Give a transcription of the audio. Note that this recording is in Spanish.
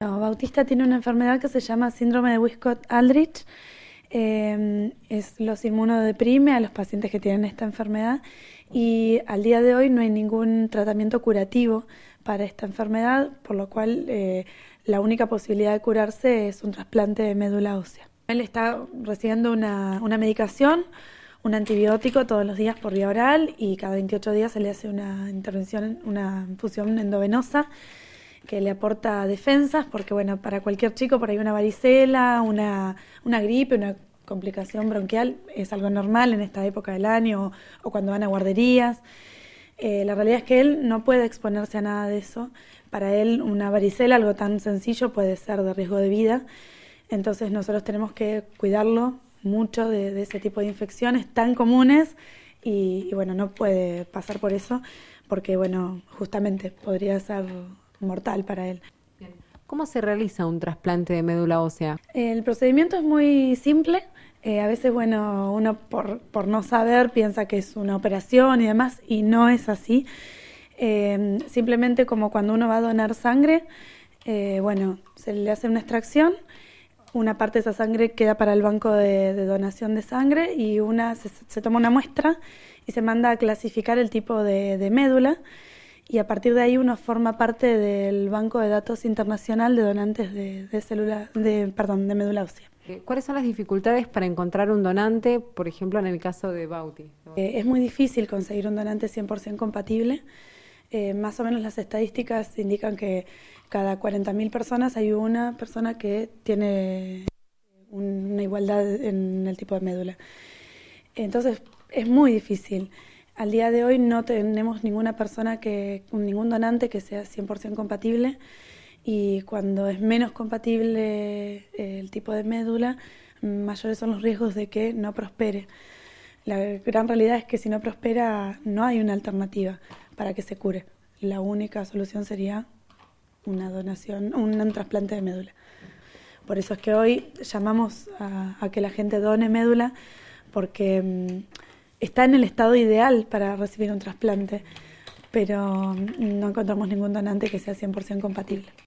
Bautista tiene una enfermedad que se llama síndrome de Wiskott-Aldrich. Em, es, los inmunodeprime a los pacientes que tienen esta enfermedad y al día de hoy no hay ningún tratamiento curativo para esta enfermedad, por lo cual eh, la única posibilidad de curarse es un trasplante de médula ósea. Él está recibiendo una, medicación, un antibiótico todos los días por vía oral y cada 28 días se le hace una intervención, una infusión endovenosa que le aporta defensas, porque bueno, para cualquier chico por ahí una varicela, una, gripe, una complicación bronquial es algo normal en esta época del año o, cuando van a guarderías. Eh, la realidad es que él no puede exponerse a nada de eso. Para él una varicela, algo tan sencillo, puede ser de riesgo de vida. Entonces nosotros tenemos que cuidarlo mucho de, ese tipo de infecciones tan comunes y, y bueno, no puede pasar por eso porque bueno, justamente podría ser mortal para él. ¿Cómo se realiza un trasplante de médula ósea? El procedimiento es muy simple. Eh, a veces, bueno, uno por, no saber piensa que es una operación y demás, y no es así. Em, simplemente como cuando uno va a donar sangre, eh, bueno, se le hace una extracción, una parte de esa sangre queda para el banco de, donación de sangre y una se, toma una muestra y se manda a clasificar el tipo de, de médula y a partir de ahí uno forma parte del Banco de Datos Internacional de Donantes de, de, de, perdón, de médula ósea. Eh, ¿Cuáles son las dificultades para encontrar un donante, por ejemplo, en el caso de Bauti? Eh, es muy difícil conseguir un donante 100% compatible. Eh, más o menos las estadísticas indican que cada 40.000 personas hay una persona que tiene una igualdad en el tipo de médula. Entonces, es muy difícil. Al día de hoy no tenemos ninguna persona que, ningún donante que sea 100% compatible y cuando es menos compatible eh, el tipo de médula, mayores son los riesgos de que no prospere. La gran realidad es que si no prospera no hay una alternativa para que se cure. La única solución sería una donación, un trasplante de médula. Por eso es que hoy llamamos a, a que la gente done médula porque mm, está en el estado ideal para recibir un trasplante, pero no encontramos ningún donante que sea 100% compatible.